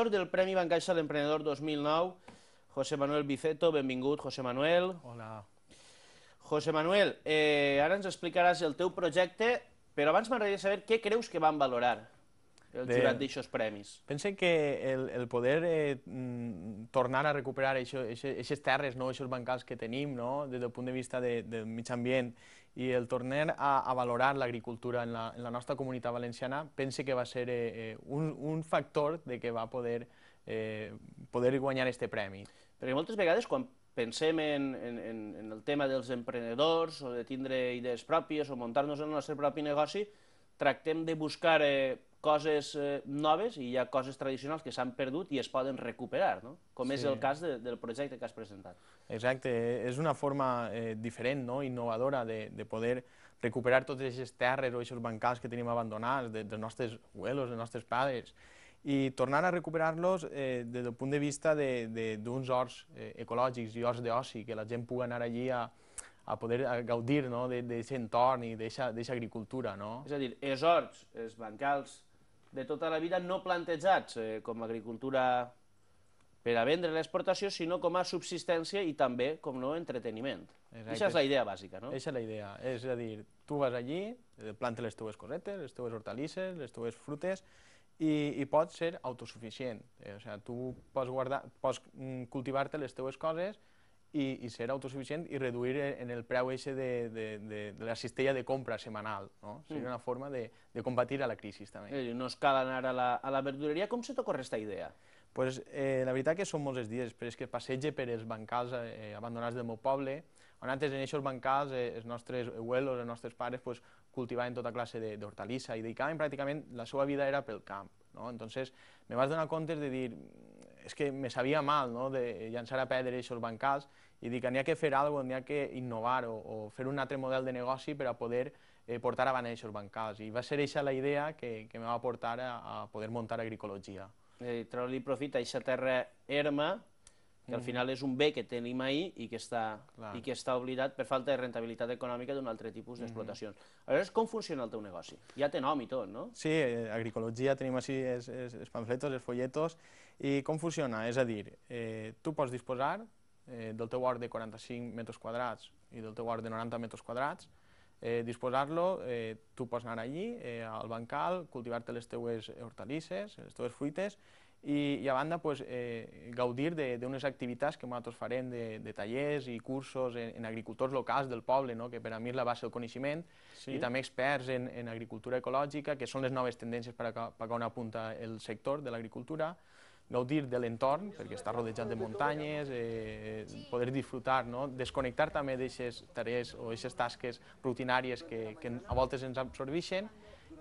Defensor del Premi Bancaixa l'Emprenedor 2009, José Manuel Biceto. Benvingut, José Manuel. Hola. José Manuel, eh, ara ens explicaràs el teu projecte, però abans m'agradaria saber què creus que van valorar el de... jurat d'aixòs premis. Pensa que el, el poder eh, mm, tornar a recuperar aquestes terres, no? aquests bancals que tenim, no? des del punt de vista de, del mig ambient, i el tornar a, a valorar l'agricultura en, la, en la nostra comunitat valenciana, pense que va ser eh, eh un, un factor de que va poder, eh, poder guanyar este premi. Perquè moltes vegades quan pensem en, en, en el tema dels emprenedors o de tindre idees pròpies o muntar-nos el nostre propi negoci, tractem de buscar eh, coses eh, noves i hi ha coses tradicionals que s'han perdut i es poden recuperar, no? com sí. és el cas de, del projecte que has presentat. Exacte, és una forma eh, diferent, no? innovadora, de, de poder recuperar totes aquestes terres o aquests bancals que tenim abandonats, de, dels nostres abuelos, dels nostres pares, i tornar a recuperar-los eh, des del punt de vista d'uns horts eh, ecològics i horts d'oci, que la gent pugui anar allí a, a poder gaudir no? d'aquest entorn i d'aquesta agricultura. No? És a dir, els horts, els bancals de tota la vida no plantejats eh, com a agricultura per a vendre l'exportació, sinó com a subsistència i també, com no, entreteniment. Aquesta és la idea bàsica, no? Aquesta és la idea. És a dir, tu vas allí, eh, planta les teves cosetes, les teves hortalisses, les teves frutes, i, i pots ser autosuficient. Eh, o sigui, tu pots, guardar, pots mm, cultivar-te les teves coses, i, i ser autosuficient i reduir en el preu eixe de, de, de, de la cistella de compra setmanal. No? Mm. Seria una forma de, de combatir a la crisi, també. Eh, no es cal anar a la, a la verdureria. Com se t'ocorre aquesta idea? Pues, eh, la veritat que són molts dies però és que passege per els bancals eh, abandonats del meu poble, on antes en aquests bancals eh, els nostres abuelos, els nostres pares, pues, cultivaven tota classe d'hortalissa de, i dedicaven pràcticament la seva vida era pel camp. No? Entonces, me vas donar compte de dir, és que me sabia mal no? de llançar a pedra aquests bancals i dir que n'hi ha que fer alguna cosa, n'hi ha que innovar o, o fer un altre model de negoci per a poder eh, portar avant aquests bancals. I va ser aquesta la idea que, que me va portar a, a poder muntar agricologia. Eh, Treure-li profit a aquesta terra erma, que al mm. final és un bé que tenim ahir i que està, Clar. i que està oblidat per falta de rentabilitat econòmica d'un altre tipus mm. d'explotacions. Mm -hmm. Aleshores, com funciona el teu negoci? Ja té nom i tot, no? Sí, eh, agricologia, tenim així els, els, els pamfletos, els folletos, i com funciona? És a dir, eh, tu pots disposar eh, del teu hort de 45 metres quadrats i del teu hort de 90 metres quadrats, eh, disposar-lo, eh, tu pots anar allí, eh, al bancal, cultivar-te les teues hortalisses, les teues fruites, i, i a banda pues, eh, gaudir d'unes activitats que nosaltres farem de, de tallers i cursos en, en agricultors locals del poble, no? que per a mi és la base del coneixement, sí. i també experts en, en agricultura ecològica, que són les noves tendències per a, per a on apunta el sector de l'agricultura, gaudir de l'entorn, perquè està rodejat de muntanyes, eh, poder disfrutar, no? desconnectar també d'aixes tarees o aquestes tasques rutinàries que, que a voltes ens absorbeixen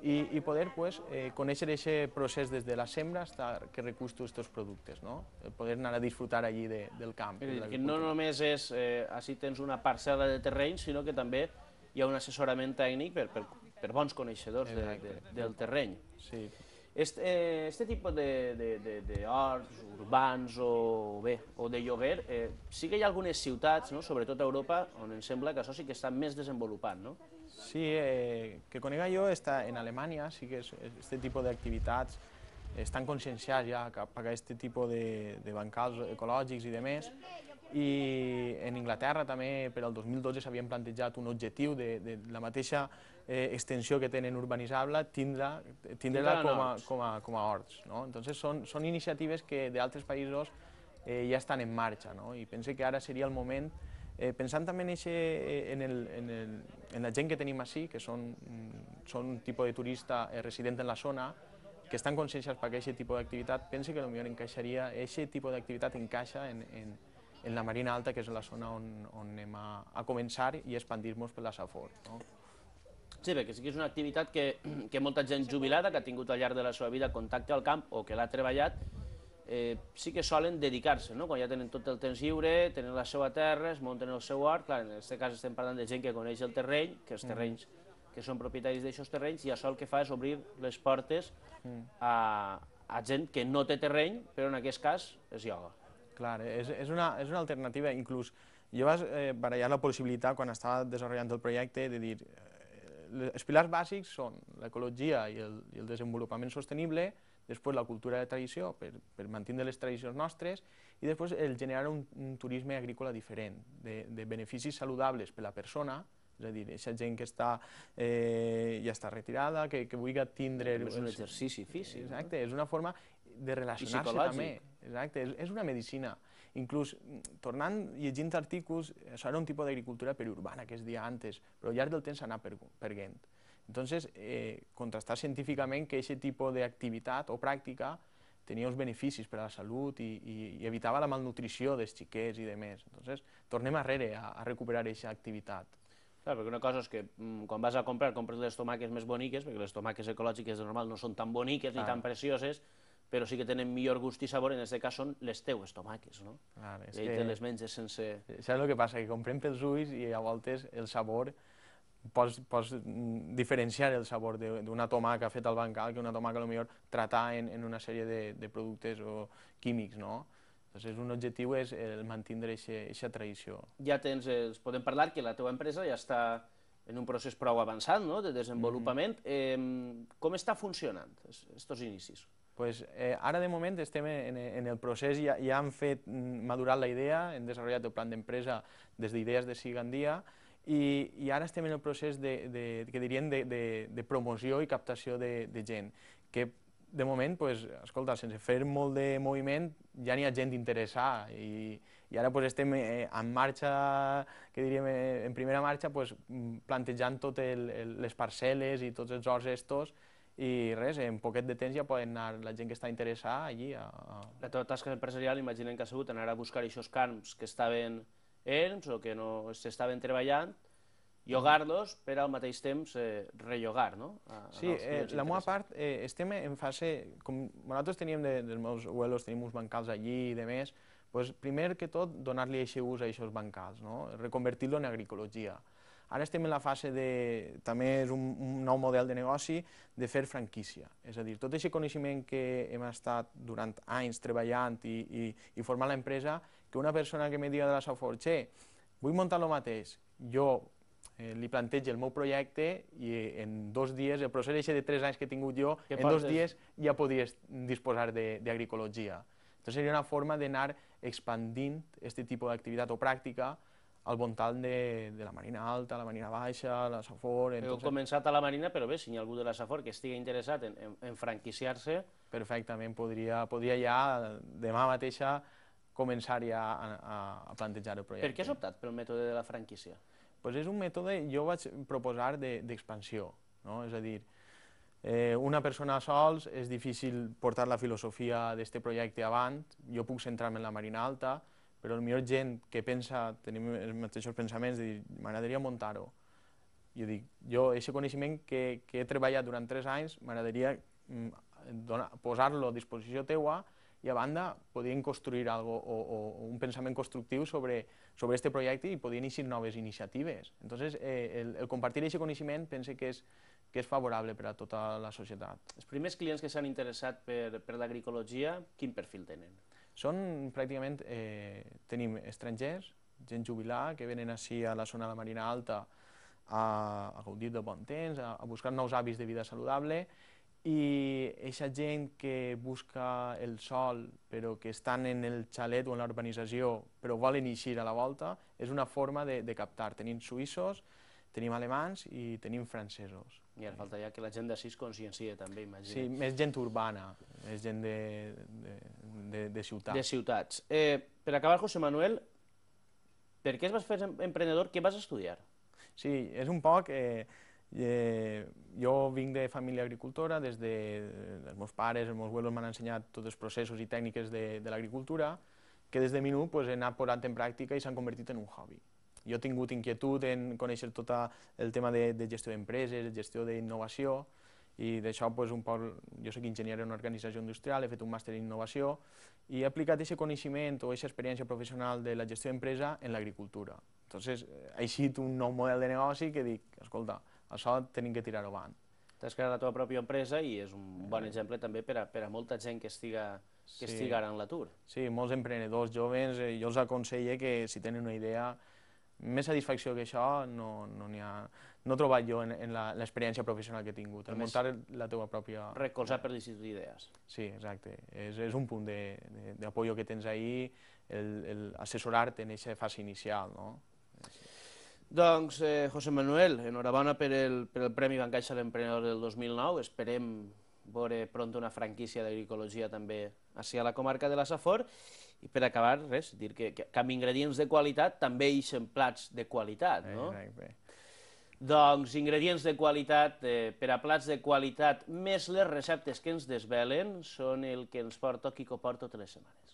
i, i poder pues, eh, conèixer aquest procés des de la sembra fins que recull tots aquests productes, no? Eh, poder anar a disfrutar allí del camp. que no només és, eh, així tens una parcel·la de terreny, sinó que també hi ha un assessorament tècnic per, per, bons coneixedors de, del terreny. Sí. Eh, este, este tipo de, de, de, de horts urbans o bé o de lloguer, eh, sí que hi ha algunes ciutats, no? sobretot a Europa, on em sembla que això sí que està més desenvolupat, no? Sí, eh, que conega jo, està en Alemanya, sí que és, este tipus d'activitats eh, estan conscienciats ja cap a aquest tipus de, de bancals ecològics i de més, i en Inglaterra també per al 2012 s'havien plantejat un objectiu de, de la mateixa eh, extensió que tenen urbanitzable tindre-la tindre com, com, a, com a horts. No? Entonces són, són iniciatives que d'altres països eh, ja estan en marxa no? i pense que ara seria el moment Eh, pensant també en, eixe, eh, en, el, en, el, en la gent que tenim així, que són, són un tipus de turista eh, resident en la zona, que estan conscients per aquest tipus d'activitat, pense que potser encaixaria, aquest tipus d'activitat encaixa en, en, en la Marina Alta, que és la zona on, on anem a, a començar i expandir-nos per la Safor. No? Sí, perquè sí que és una activitat que, que molta gent jubilada, que ha tingut al llarg de la seva vida contacte al camp o que l'ha treballat, eh, sí que solen dedicar-se, no? quan ja tenen tot el temps lliure, tenen la seva terra, es munten el seu hort, clar, en aquest cas estem parlant de gent que coneix el terreny, que els mm. terrenys que són propietaris d'aixòs terrenys, i això el que fa és obrir les portes mm. a, a gent que no té terreny, però en aquest cas és ioga clar, eh, és, és, una, és una alternativa, inclús jo vaig eh, barallar la possibilitat quan estava desenvolupant el projecte de dir eh, els pilars bàsics són l'ecologia i, el, i el desenvolupament sostenible, després la cultura de tradició per, per mantenir les tradicions nostres i després el generar un, un turisme agrícola diferent, de, de beneficis saludables per a la persona, és a dir, aquesta gent que està, eh, ja està retirada, que, que vulgui tindre... És un exercici físic. Eh, exacte, no? és una forma de relacionar-se també. Exacte, és, és una medicina. Inclús, tornant, llegint articles, això era un tipus d'agricultura periurbana que es deia antes, però al llarg del temps s'ha anat perguent. Entonces, eh, contrastar científicament que aquest tipus d'activitat o pràctica tenia uns beneficis per a la salut i, i, i evitava la malnutrició dels xiquets i de més. Entonces, tornem arrere a, a recuperar aquesta activitat. Clar, perquè una cosa és que mm, quan vas a comprar, compres les tomaques més boniques, perquè les tomaques ecològiques de normal no són tan boniques ni ah. tan precioses, però sí que tenen millor gust i sabor, en aquest cas són les teues tomaques, no? Clar, és I que... te les menges sense... Eh, saps el que passa? Que comprem pels ulls i a voltes el sabor pots, pots diferenciar el sabor d'una tomaca feta al bancal que una tomaca potser tratar en, en una sèrie de, de productes o químics, no? Entonces, un objectiu és el mantenir aquesta tradició. Ja tens, eh, podem parlar que la teva empresa ja està en un procés prou avançat no? de desenvolupament. Mm -hmm. eh, com està funcionant aquests inicis? pues, eh, ara de moment estem en, en el procés, ja, ja han fet mm, madurar la idea, hem desenvolupat el plan d'empresa des d'idees de Sigandia i, i ara estem en el procés de, de, que dirien de, de, de promoció i captació de, de gent, que de moment, pues, escolta, sense fer molt de moviment ja n'hi ha gent interessada i, i ara pues, estem eh, en marxa, que diríem, eh, en primera marxa, pues, mm, plantejant totes les parcel·les i tots els horts estos, i res, en poquet de temps ja poden anar la gent que està interessada allí. A, a... La tota teva tasca empresarial imaginem que ha sigut anar a buscar aquests camps que estaven erms o que no s'estaven treballant, llogar-los per al mateix temps eh, rellogar, no? A, sí, eh, la meva part, eh, estem en fase, com nosaltres teníem de, dels meus abuelos, tenim uns bancals allí i de més, pues, primer que tot donar-li així ús a aquests bancals, no? reconvertir-lo en agricologia. Ara estem en la fase de, també és un, un nou model de negoci, de fer franquícia. És a dir, tot aquest coneixement que hem estat durant anys treballant i, i, i formant l'empresa, que una persona que me diga de la Safor, che, vull muntar el mateix, jo eh, li plantejo el meu projecte i eh, en dos dies, el procés de tres anys que he tingut jo, que en dos dies ja podies disposar d'agricologia. Entonces seria una forma d'anar expandint aquest tipus d'activitat o pràctica al voltant de, de la Marina Alta, la Marina Baixa, la Safor... Heu tot començat a la Marina, però bé, si hi ha algú de la Safor que estigui interessat en, en, en franquiciar-se... Perfectament, podria, podria ja demà mateixa començar ja a, a, a plantejar el projecte. Per què has optat pel mètode de la franquícia? Pues és un mètode, jo vaig proposar, d'expansió. De, no? És a dir, eh, una persona sols és difícil portar la filosofia d'aquest projecte avant. Jo puc centrar-me en la Marina Alta, però millor gent que pensa, tenim els mateixos pensaments, de dir, m'agradaria muntar-ho. Jo dic, jo, aquest coneixement que, que he treballat durant tres anys, m'agradaria mm, posar-lo a disposició teua i a banda podien construir algo, o, o, un pensament constructiu sobre sobre aquest projecte i podien iniciar noves iniciatives. Entonces, eh, el, el compartir aquest coneixement pense que és, que és favorable per a tota la societat. Els primers clients que s'han interessat per, per l'agricologia, quin perfil tenen? Són pràcticament, eh, tenim estrangers, gent jubilada que venen així a la zona de la Marina Alta a, a gaudir de bon temps, a, a buscar nous hàbits de vida saludable i aquesta gent que busca el sol però que estan en el xalet o en l'urbanització però volen eixir a la volta és una forma de, de captar. Tenim suïssos, tenim alemans i tenim francesos. I ara faltaria que la gent de sis conscienciï també, imagina't. Sí, més gent urbana, més gent de, de, de, de ciutat. De ciutats. Eh, per acabar, José Manuel, per què es vas fer emprenedor? Què vas estudiar? Sí, és un poc... Eh, eh, jo vinc de família agricultora, des de, dels meus pares, els meus abuelos m'han ensenyat tots els processos i tècniques de, de l'agricultura, que des de minut pues, he anat posant en pràctica i s'han convertit en un hobby jo he tingut inquietud en conèixer tot el tema de, de gestió d'empreses, gestió d'innovació, i d'això doncs, un poc, jo soc enginyer en organització industrial, he fet un màster en innovació i he aplicat aquest coneixement o aquesta experiència professional de la gestió d'empresa en l'agricultura. Entonces, he eixit un nou model de negoci que dic, escolta, això tenim que tirar-ho avant. T'has creat la teva pròpia empresa i és un bon eh. exemple també per a, per a molta gent que estiga que sí. estigui ara en l'atur. Sí, molts emprenedors joves, eh, jo els aconsello que si tenen una idea més satisfacció que això no n'hi no ha... No he trobat jo en, en l'experiència professional que he tingut, en muntar la teva pròpia... Recolzar per decidir idees. Sí, exacte. És, és un punt d'apollo que tens ahir, assessorar te en aquesta fase inicial, no? Doncs, eh, José Manuel, enhorabona per el, per el Premi Bancaixa d'Emprenedor del 2009. Esperem veure pront una franquícia d'agricologia també a la comarca de la Safor. I per acabar, res, dir que, que, que amb ingredients de qualitat també eixen plats de qualitat, no? Exacte. Doncs ingredients de qualitat, eh, per a plats de qualitat, més les receptes que ens desvelen, són el que ens porto Kiko Porto tres setmanes.